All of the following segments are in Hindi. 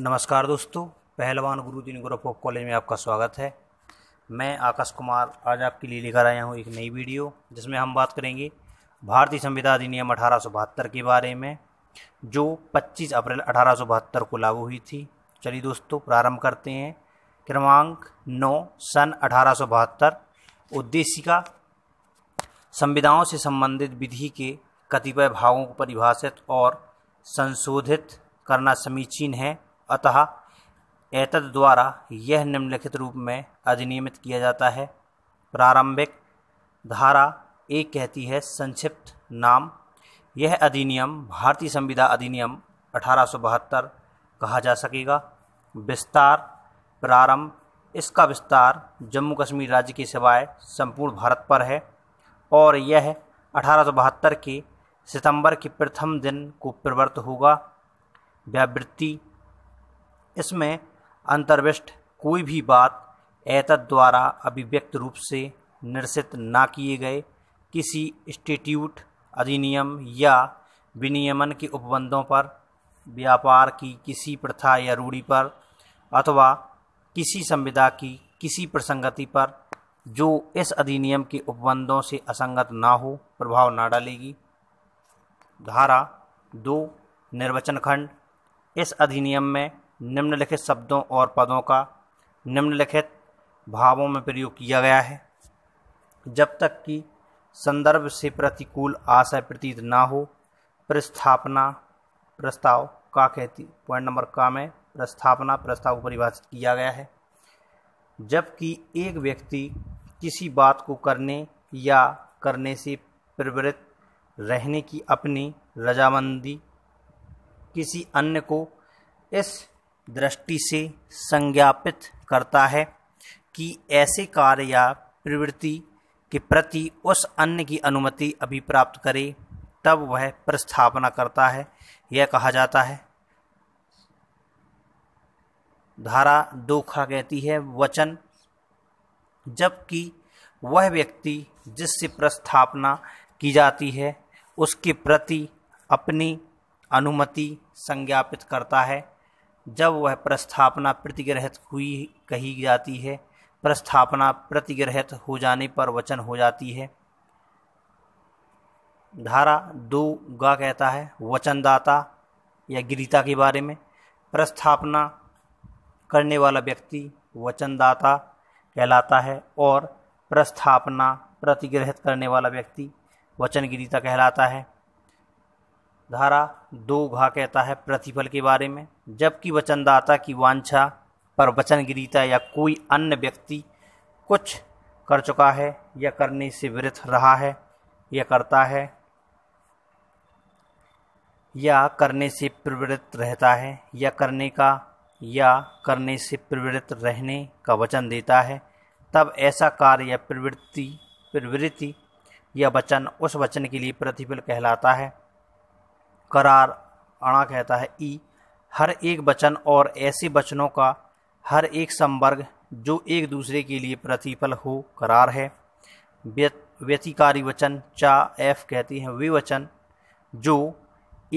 नमस्कार दोस्तों पहलवान गुरु जी ग्रुप ऑफ कॉलेज में आपका स्वागत है मैं आकाश कुमार आज आपके लिए लेकर आया हूँ एक नई वीडियो जिसमें हम बात करेंगे भारतीय संविधान अधिनियम अठारह के बारे में जो 25 अप्रैल अठारह को लागू हुई थी चलिए दोस्तों प्रारंभ करते हैं क्रमांक 9 सन अठारह उद्देशिका संविधाओं से संबंधित विधि के कतिपय भागों को परिभाषित और संशोधित करना समीचीन है अतः एतद द्वारा यह निम्नलिखित रूप में अधिनियमित किया जाता है प्रारंभिक धारा एक कहती है संक्षिप्त नाम यह अधिनियम भारतीय संविदा अधिनियम अठारह कहा जा सकेगा विस्तार प्रारंभ इसका विस्तार जम्मू कश्मीर राज्य के सिवाय संपूर्ण भारत पर है और यह अठारह के सितंबर के प्रथम दिन को प्रवृत्त होगा व्यावृत्ति इसमें अंतर्विष्ट कोई भी बात एतद द्वारा अभिव्यक्त रूप से निरसित ना किए गए किसी इंस्टीट्यूट अधिनियम या विनियमन के उपबंधों पर व्यापार की किसी प्रथा या रूढ़ी पर अथवा किसी संविदा की किसी प्रसंगति पर जो इस अधिनियम के उपबंधों से असंगत ना हो प्रभाव ना डालेगी धारा दो निर्वचन खंड इस अधिनियम में निम्नलिखित शब्दों और पदों का निम्नलिखित भावों में प्रयोग किया गया है जब तक कि संदर्भ से प्रतिकूल आशय प्रतीत ना हो प्रस्थापना प्रस्ताव का कहती पॉइंट नंबर का में प्रस्थापना प्रस्ताव को परिभाषित किया गया है जबकि एक व्यक्ति किसी बात को करने या करने से प्रवृत्त रहने की अपनी रजामंदी किसी अन्य को इस दृष्टि से संज्ञापित करता है कि ऐसे कार्य या प्रवृत्ति के प्रति उस अन्य की अनुमति अभी प्राप्त करे तब वह प्रस्थापना करता है यह कहा जाता है धारा दो खा कहती है वचन जबकि वह व्यक्ति जिससे प्रस्थापना की जाती है उसके प्रति अपनी अनुमति संज्ञापित करता है जब वह प्रस्थापना प्रतिग्रहित हुई कही जाती है प्रस्थापना प्रतिग्रहित हो जाने पर वचन हो जाती है धारा दो गा कहता है वचनदाता या गिरीता के बारे में प्रस्थापना करने वाला व्यक्ति वचनदाता कहलाता है और प्रस्थापना प्रतिग्रहित करने वाला व्यक्ति वचन गिरीता कहलाता है धारा दो घा कहता है प्रतिफल के बारे में जबकि वचनदाता की वांछा पर वचन गिरीता या कोई अन्य व्यक्ति कुछ कर चुका है या करने से विरत रहा है या करता है या करने से प्रवृत्त रहता है या करने का या करने से प्रवृत्त रहने का वचन देता है तब ऐसा कार्य या प्रवृत्ति प्रवृत्ति या वचन उस वचन के लिए प्रतिफल कहलाता है करार अणा कहता है ई हर एक वचन और ऐसे वचनों का हर एक संवर्ग जो एक दूसरे के लिए प्रतिफल हो करार है व्यतिकारी वचन चा एफ कहती हैं वे वचन जो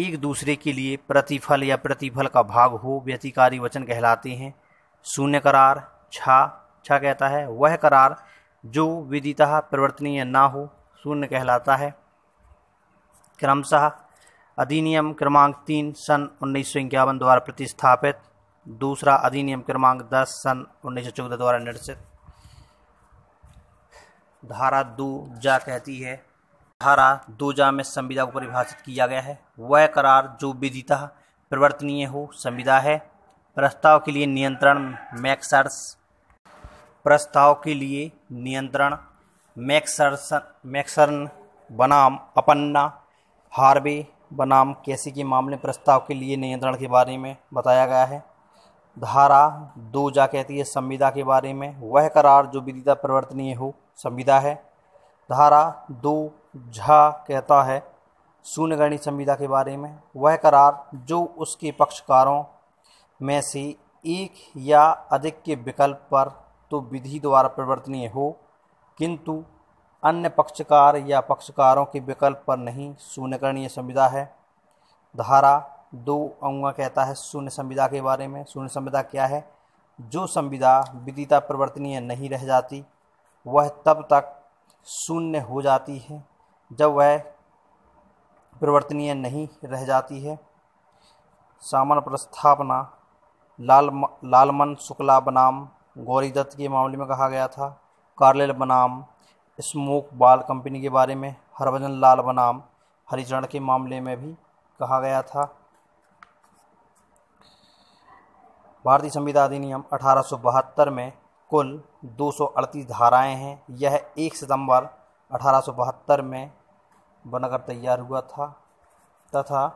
एक दूसरे के लिए प्रतिफल या प्रतिफल का भाग हो व्यतिकारी वचन कहलाते हैं शून्य करार छा छा कहता है वह करार जो विदिता प्रवर्तनीय ना हो शून्य कहलाता है क्रमशः अधिनियम क्रमांक तीन सन उन्नीस द्वारा प्रतिस्थापित दूसरा अधिनियम क्रमांक दस सन उन्नीस द्वारा निर्देशित धारा दो जा कहती है धारा दो जा में संविदा को परिभाषित किया गया है वह करार जो विदिता परिवर्तनीय हो संविदा है प्रस्ताव के लिए नियंत्रण मैक्सर्स प्रस्ताव के लिए नियंत्रण मैक्सर्सन मैक्सर्न बनाम अपन्ना हार्वे बनाम केसी के मामले प्रस्ताव के लिए नियंत्रण के बारे में बताया गया है धारा दो जा कहती है संविदा के बारे में वह करार जो विदिता परिवर्तनीय हो संविदा है धारा दो झा कहता है शून्यगणित संविदा के बारे में वह करार जो उसके पक्षकारों में से एक या अधिक के विकल्प पर तो विधि द्वारा परिवर्तनीय हो किंतु अन्य पक्षकार या पक्षकारों के विकल्प पर नहीं शून्यकरणीय संविदा है धारा दो अंगा कहता है शून्य संविदा के बारे में शून्य संविदा क्या है जो संविदा विदिता परिवर्तनीय नहीं रह जाती वह तब तक शून्य हो जाती है जब वह परिवर्तनीय नहीं रह जाती है सामान्य प्रस्थापना लाल लालमन शुक्ला बनाम गौरीदत्त के मामले में कहा गया था कार्लेल बनाम स्मोक बाल कंपनी के बारे में हरभजन लाल बनाम हरिचरण के मामले में भी कहा गया था भारतीय संविधा अधिनियम अठारह में कुल 238 धाराएं हैं यह 1 सितंबर अठारह में बनकर तैयार हुआ था तथा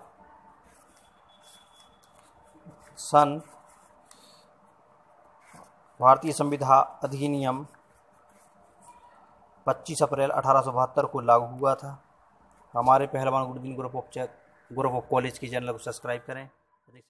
सन भारतीय संविधा अधिनियम 25 अप्रैल अठारह को लागू हुआ था हमारे Pahalwan Gurudeen group of group of college के चैनल को सब्सक्राइब करें